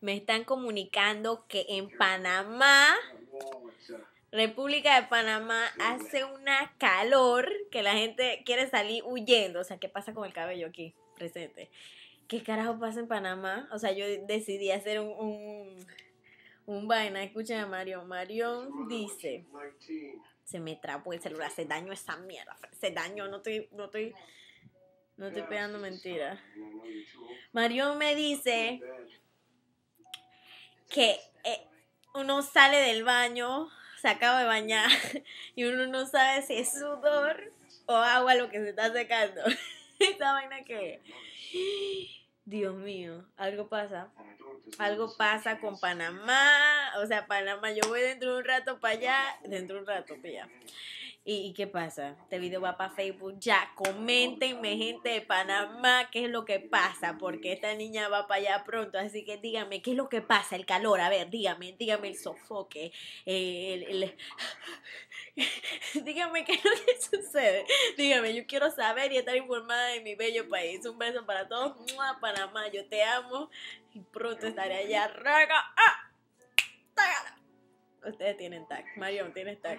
me están comunicando que en Panamá, República de Panamá, hace una calor que la gente quiere salir huyendo. O sea, ¿qué pasa con el cabello aquí presente? ¿Qué carajo pasa en Panamá? O sea, yo decidí hacer un, un, vaina. Escuchen a Marion. Marion dice se me trapo el celular, se daño esa mierda, se dañó, no estoy, no estoy, no pegando mentira. Marión me dice que eh, uno sale del baño, se acaba de bañar y uno no sabe si es sudor o agua lo que se está secando. Esta vaina que... Dios mío, algo pasa. Algo pasa con Panamá. O sea, Panamá, yo voy dentro de un rato para allá, dentro de un rato para allá. ¿Y, qué pasa? Este video va para Facebook. Ya, coméntenme, gente de Panamá, qué es lo que pasa, porque esta niña va para allá pronto. Así que díganme, ¿qué es lo que pasa? El calor, a ver, díganme, díganme el sofoque, dígame díganme qué es lo que sucede. Díganme, yo quiero saber y estar informada de mi bello país. Un beso para todos. ¡Mua! Panamá, yo te amo. Y pronto estaré allá. ¡Raga! ¡Ah! Ustedes tienen tag. Marion, tienes tag.